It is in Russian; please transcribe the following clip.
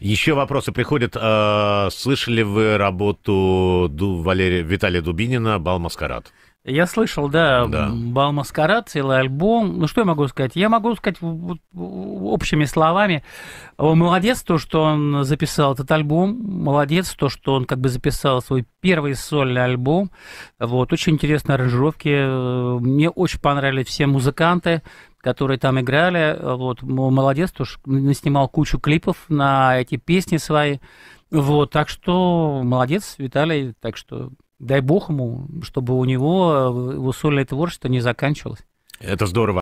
Еще вопросы приходят. А, слышали вы работу Ду, Валерия, Виталия Дубинина «Балмаскарад»? Я слышал, да, да. «Балмаскарад» целый альбом. Ну, что я могу сказать? Я могу сказать общими словами. молодец то, что он записал этот альбом. Молодец то, что он как бы записал свой первый сольный альбом. Вот, очень интересные аранжировки. Э, мне очень понравились все музыканты которые там играли. Вот, молодец, тоже снимал кучу клипов на эти песни свои. Вот, так что молодец, Виталий, так что дай бог ему, чтобы у него э, его сольное творчество не заканчивалось. Это здорово.